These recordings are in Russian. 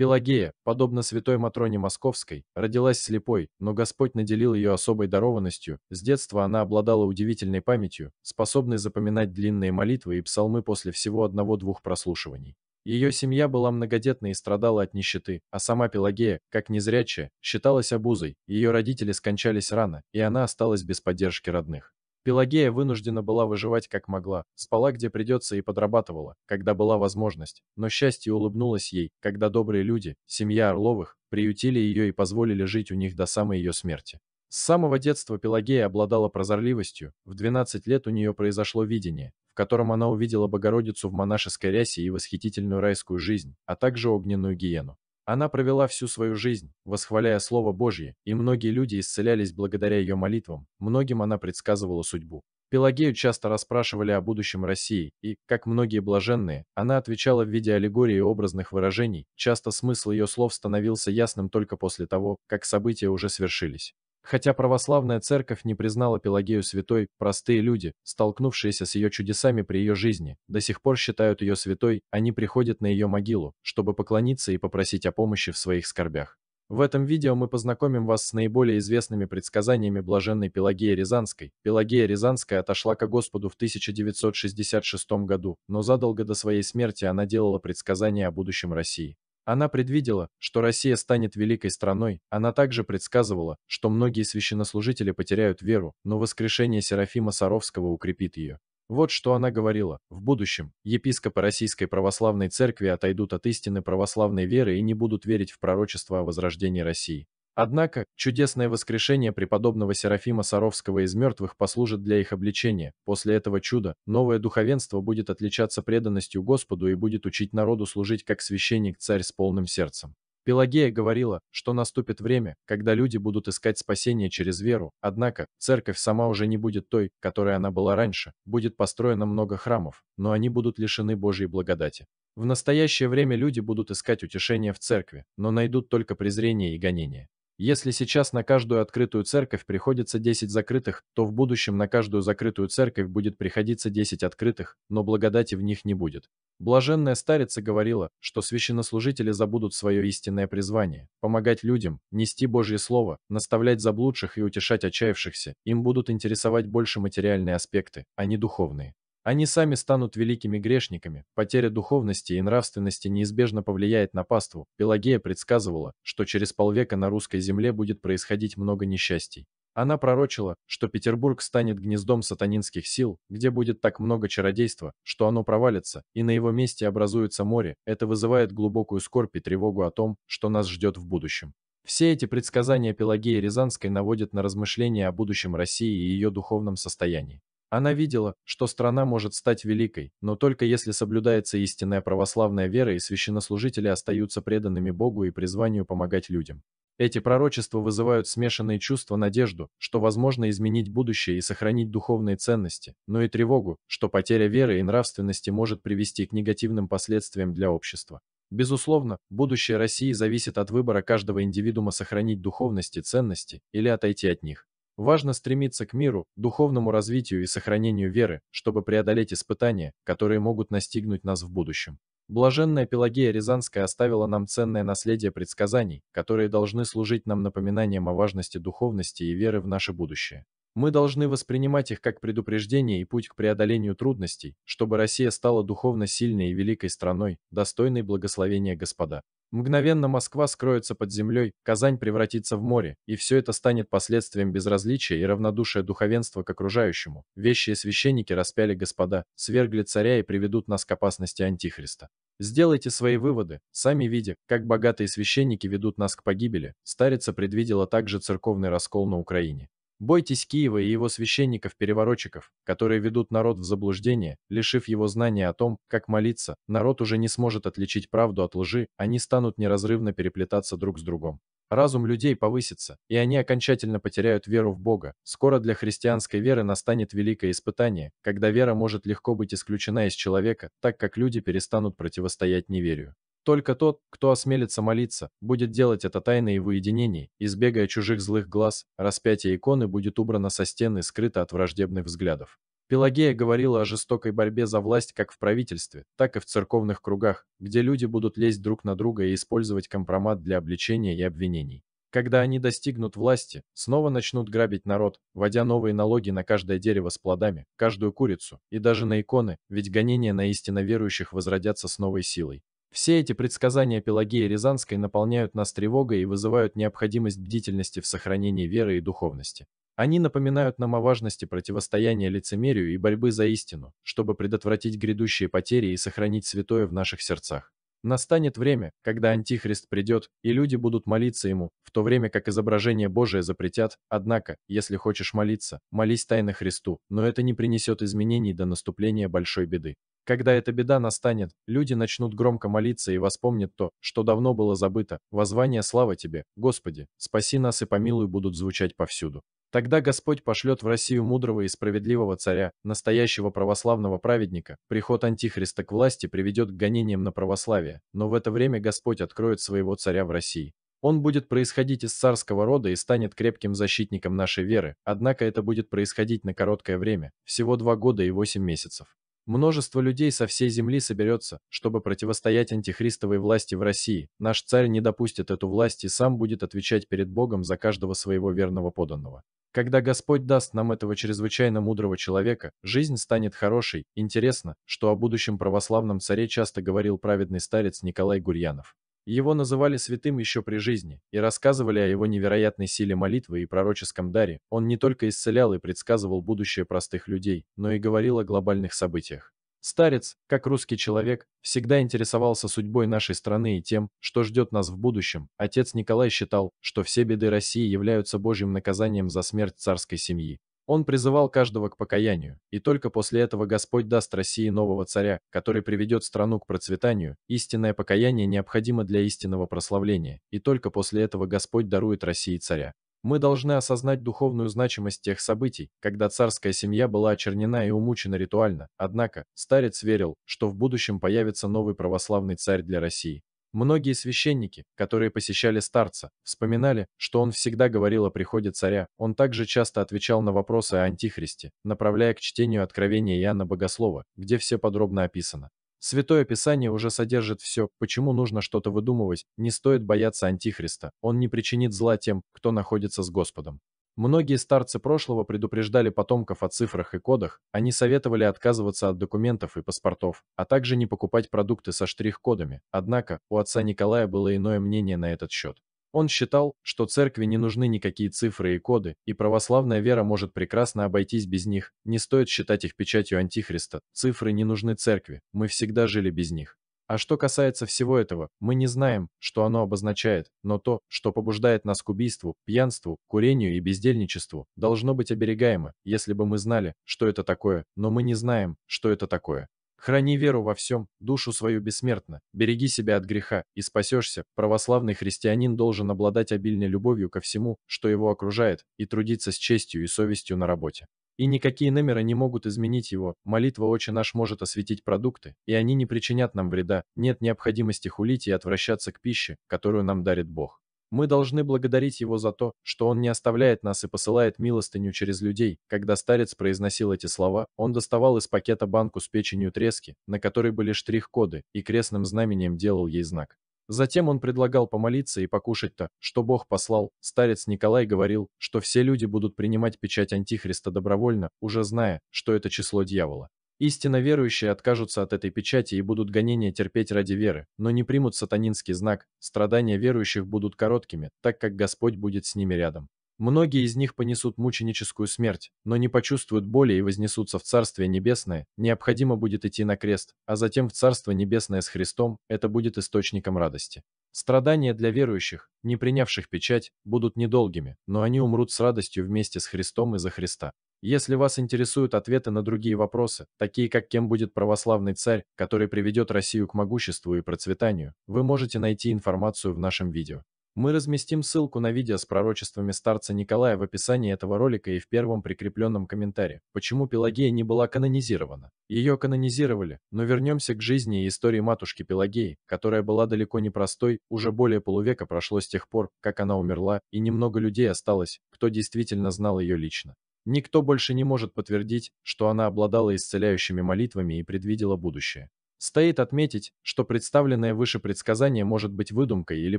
Пелагея, подобно святой Матроне Московской, родилась слепой, но Господь наделил ее особой дарованностью, с детства она обладала удивительной памятью, способной запоминать длинные молитвы и псалмы после всего одного-двух прослушиваний. Ее семья была многодетна и страдала от нищеты, а сама Пелагея, как незрячая, считалась обузой, ее родители скончались рано, и она осталась без поддержки родных. Пелагея вынуждена была выживать как могла, спала где придется и подрабатывала, когда была возможность, но счастье улыбнулось ей, когда добрые люди, семья Орловых, приютили ее и позволили жить у них до самой ее смерти. С самого детства Пелагея обладала прозорливостью, в 12 лет у нее произошло видение, в котором она увидела Богородицу в монашеской рясе и восхитительную райскую жизнь, а также огненную гиену. Она провела всю свою жизнь, восхваляя Слово Божье, и многие люди исцелялись благодаря ее молитвам, многим она предсказывала судьбу. Пелагею часто расспрашивали о будущем России, и, как многие блаженные, она отвечала в виде аллегории и образных выражений, часто смысл ее слов становился ясным только после того, как события уже свершились. Хотя православная церковь не признала Пелагею святой, простые люди, столкнувшиеся с ее чудесами при ее жизни, до сих пор считают ее святой, они приходят на ее могилу, чтобы поклониться и попросить о помощи в своих скорбях. В этом видео мы познакомим вас с наиболее известными предсказаниями блаженной Пелагеи Рязанской. Пелагея Рязанская отошла к Господу в 1966 году, но задолго до своей смерти она делала предсказания о будущем России. Она предвидела, что Россия станет великой страной, она также предсказывала, что многие священнослужители потеряют веру, но воскрешение Серафима Саровского укрепит ее. Вот что она говорила. В будущем епископы Российской Православной Церкви отойдут от истины православной веры и не будут верить в пророчество о возрождении России. Однако чудесное воскрешение преподобного Серафима Саровского из мертвых послужит для их обличения. После этого чуда новое духовенство будет отличаться преданностью Господу и будет учить народу служить как священник-царь с полным сердцем. Пелагея говорила, что наступит время, когда люди будут искать спасение через веру, однако церковь сама уже не будет той, которой она была раньше, будет построено много храмов, но они будут лишены Божьей благодати. В настоящее время люди будут искать утешение в церкви, но найдут только презрение и гонение. Если сейчас на каждую открытую церковь приходится 10 закрытых, то в будущем на каждую закрытую церковь будет приходиться 10 открытых, но благодати в них не будет. Блаженная старица говорила, что священнослужители забудут свое истинное призвание – помогать людям, нести Божье Слово, наставлять заблудших и утешать отчаявшихся, им будут интересовать больше материальные аспекты, а не духовные. Они сами станут великими грешниками, потеря духовности и нравственности неизбежно повлияет на паству. Пелагея предсказывала, что через полвека на русской земле будет происходить много несчастий. Она пророчила, что Петербург станет гнездом сатанинских сил, где будет так много чародейства, что оно провалится, и на его месте образуется море. Это вызывает глубокую скорбь и тревогу о том, что нас ждет в будущем. Все эти предсказания Пелагеи Рязанской наводят на размышления о будущем России и ее духовном состоянии. Она видела, что страна может стать великой, но только если соблюдается истинная православная вера и священнослужители остаются преданными Богу и призванию помогать людям. Эти пророчества вызывают смешанные чувства надежду, что возможно изменить будущее и сохранить духовные ценности, но и тревогу, что потеря веры и нравственности может привести к негативным последствиям для общества. Безусловно, будущее России зависит от выбора каждого индивидуума сохранить духовности и ценности или отойти от них. Важно стремиться к миру, духовному развитию и сохранению веры, чтобы преодолеть испытания, которые могут настигнуть нас в будущем. Блаженная Пелагея Рязанская оставила нам ценное наследие предсказаний, которые должны служить нам напоминанием о важности духовности и веры в наше будущее. Мы должны воспринимать их как предупреждение и путь к преодолению трудностей, чтобы Россия стала духовно сильной и великой страной, достойной благословения Господа. Мгновенно Москва скроется под землей, Казань превратится в море, и все это станет последствием безразличия и равнодушия духовенства к окружающему. Вещие священники распяли Господа, свергли царя и приведут нас к опасности Антихриста. Сделайте свои выводы, сами видя, как богатые священники ведут нас к погибели. Старица предвидела также церковный раскол на Украине. Бойтесь Киева и его священников-переворотчиков, которые ведут народ в заблуждение, лишив его знания о том, как молиться, народ уже не сможет отличить правду от лжи, они станут неразрывно переплетаться друг с другом. Разум людей повысится, и они окончательно потеряют веру в Бога. Скоро для христианской веры настанет великое испытание, когда вера может легко быть исключена из человека, так как люди перестанут противостоять неверию. Только тот, кто осмелится молиться, будет делать это тайно и в уединении, избегая чужих злых глаз, распятие иконы будет убрано со стены, скрыто от враждебных взглядов. Пелагея говорила о жестокой борьбе за власть как в правительстве, так и в церковных кругах, где люди будут лезть друг на друга и использовать компромат для обличения и обвинений. Когда они достигнут власти, снова начнут грабить народ, вводя новые налоги на каждое дерево с плодами, каждую курицу и даже на иконы, ведь гонения на истинно верующих возродятся с новой силой. Все эти предсказания Пелагеи Рязанской наполняют нас тревогой и вызывают необходимость бдительности в сохранении веры и духовности. Они напоминают нам о важности противостояния лицемерию и борьбы за истину, чтобы предотвратить грядущие потери и сохранить святое в наших сердцах. Настанет время, когда Антихрист придет, и люди будут молиться ему, в то время как изображение Божие запретят. Однако, если хочешь молиться, молись тайно Христу, но это не принесет изменений до наступления большой беды. Когда эта беда настанет, люди начнут громко молиться и воспомнят то, что давно было забыто. Возвание слава тебе, Господи, спаси нас и помилуй будут звучать повсюду. Тогда Господь пошлет в Россию мудрого и справедливого царя, настоящего православного праведника. Приход Антихриста к власти приведет к гонениям на православие, но в это время Господь откроет своего царя в России. Он будет происходить из царского рода и станет крепким защитником нашей веры, однако это будет происходить на короткое время, всего два года и восемь месяцев. Множество людей со всей земли соберется, чтобы противостоять антихристовой власти в России. Наш царь не допустит эту власть и сам будет отвечать перед Богом за каждого своего верного подданного. Когда Господь даст нам этого чрезвычайно мудрого человека, жизнь станет хорошей. Интересно, что о будущем православном царе часто говорил праведный старец Николай Гурьянов. Его называли святым еще при жизни и рассказывали о его невероятной силе молитвы и пророческом даре. Он не только исцелял и предсказывал будущее простых людей, но и говорил о глобальных событиях. Старец, как русский человек, всегда интересовался судьбой нашей страны и тем, что ждет нас в будущем. Отец Николай считал, что все беды России являются Божьим наказанием за смерть царской семьи. Он призывал каждого к покаянию, и только после этого Господь даст России нового царя, который приведет страну к процветанию. Истинное покаяние необходимо для истинного прославления, и только после этого Господь дарует России царя. Мы должны осознать духовную значимость тех событий, когда царская семья была очернена и умучена ритуально. Однако, старец верил, что в будущем появится новый православный царь для России. Многие священники, которые посещали старца, вспоминали, что он всегда говорил о приходе царя, он также часто отвечал на вопросы о Антихристе, направляя к чтению Откровения Иоанна Богослова, где все подробно описано. Святое Писание уже содержит все, почему нужно что-то выдумывать, не стоит бояться Антихриста, он не причинит зла тем, кто находится с Господом. Многие старцы прошлого предупреждали потомков о цифрах и кодах, они советовали отказываться от документов и паспортов, а также не покупать продукты со штрих-кодами. Однако, у отца Николая было иное мнение на этот счет. Он считал, что церкви не нужны никакие цифры и коды, и православная вера может прекрасно обойтись без них, не стоит считать их печатью Антихриста, цифры не нужны церкви, мы всегда жили без них. А что касается всего этого, мы не знаем, что оно обозначает, но то, что побуждает нас к убийству, пьянству, курению и бездельничеству, должно быть оберегаемо, если бы мы знали, что это такое, но мы не знаем, что это такое. Храни веру во всем, душу свою бессмертно, береги себя от греха, и спасешься. Православный христианин должен обладать обильной любовью ко всему, что его окружает, и трудиться с честью и совестью на работе. И никакие номера не могут изменить его, молитва очень наш» может осветить продукты, и они не причинят нам вреда, нет необходимости хулить и отвращаться к пище, которую нам дарит Бог. Мы должны благодарить Его за то, что Он не оставляет нас и посылает милостыню через людей. Когда старец произносил эти слова, он доставал из пакета банку с печенью трески, на которой были штрих-коды, и крестным знамением делал ей знак. Затем он предлагал помолиться и покушать-то, что Бог послал. Старец Николай говорил, что все люди будут принимать печать Антихриста добровольно, уже зная, что это число дьявола. Истинно верующие откажутся от этой печати и будут гонения терпеть ради веры, но не примут сатанинский знак, страдания верующих будут короткими, так как Господь будет с ними рядом. Многие из них понесут мученическую смерть, но не почувствуют боли и вознесутся в Царствие Небесное. Необходимо будет идти на крест, а затем в Царство Небесное с Христом. Это будет источником радости. Страдания для верующих, не принявших печать, будут недолгими, но они умрут с радостью вместе с Христом и за Христа. Если вас интересуют ответы на другие вопросы, такие как кем будет православный царь, который приведет Россию к могуществу и процветанию, вы можете найти информацию в нашем видео. Мы разместим ссылку на видео с пророчествами старца Николая в описании этого ролика и в первом прикрепленном комментарии, почему Пелагея не была канонизирована. Ее канонизировали, но вернемся к жизни и истории матушки Пелагеи, которая была далеко не простой, уже более полувека прошло с тех пор, как она умерла, и немного людей осталось, кто действительно знал ее лично. Никто больше не может подтвердить, что она обладала исцеляющими молитвами и предвидела будущее. Стоит отметить, что представленное выше предсказание может быть выдумкой или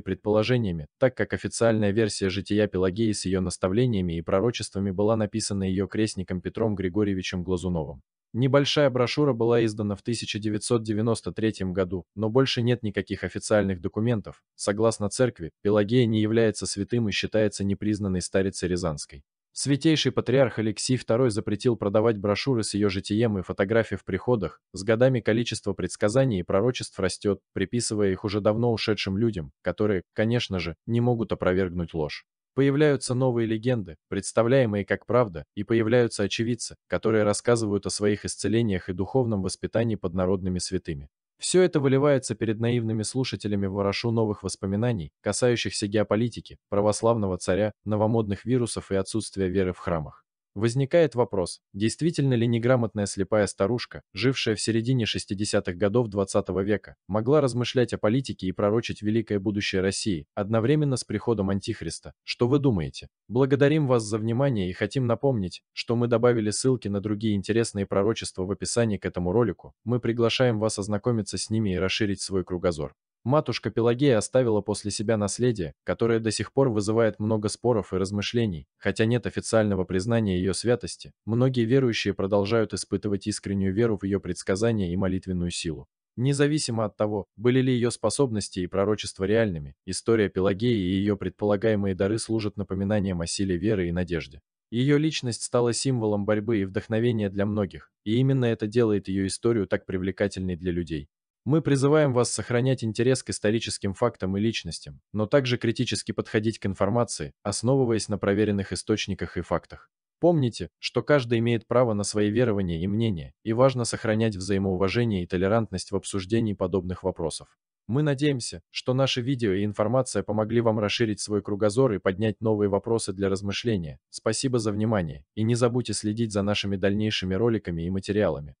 предположениями, так как официальная версия жития Пелагеи с ее наставлениями и пророчествами была написана ее крестником Петром Григорьевичем Глазуновым. Небольшая брошюра была издана в 1993 году, но больше нет никаких официальных документов. Согласно церкви, Пелагея не является святым и считается непризнанной старицей Рязанской. Святейший патриарх Алексий II запретил продавать брошюры с ее житием и фотографии в приходах. С годами количество предсказаний и пророчеств растет, приписывая их уже давно ушедшим людям, которые, конечно же, не могут опровергнуть ложь. Появляются новые легенды, представляемые как правда, и появляются очевидцы, которые рассказывают о своих исцелениях и духовном воспитании под народными святыми. Все это выливается перед наивными слушателями в ворошу новых воспоминаний, касающихся геополитики, православного царя, новомодных вирусов и отсутствия веры в храмах. Возникает вопрос, действительно ли неграмотная слепая старушка, жившая в середине 60-х годов 20 -го века, могла размышлять о политике и пророчить великое будущее России одновременно с приходом Антихриста? Что вы думаете? Благодарим вас за внимание и хотим напомнить, что мы добавили ссылки на другие интересные пророчества в описании к этому ролику. Мы приглашаем вас ознакомиться с ними и расширить свой кругозор. Матушка Пелагея оставила после себя наследие, которое до сих пор вызывает много споров и размышлений. Хотя нет официального признания ее святости, многие верующие продолжают испытывать искреннюю веру в ее предсказания и молитвенную силу. Независимо от того, были ли ее способности и пророчества реальными, история Пелагеи и ее предполагаемые дары служат напоминанием о силе веры и надежде. Ее личность стала символом борьбы и вдохновения для многих, и именно это делает ее историю так привлекательной для людей. Мы призываем вас сохранять интерес к историческим фактам и личностям, но также критически подходить к информации, основываясь на проверенных источниках и фактах. Помните, что каждый имеет право на свои верования и мнения, и важно сохранять взаимоуважение и толерантность в обсуждении подобных вопросов. Мы надеемся, что наши видео и информация помогли вам расширить свой кругозор и поднять новые вопросы для размышления. Спасибо за внимание, и не забудьте следить за нашими дальнейшими роликами и материалами.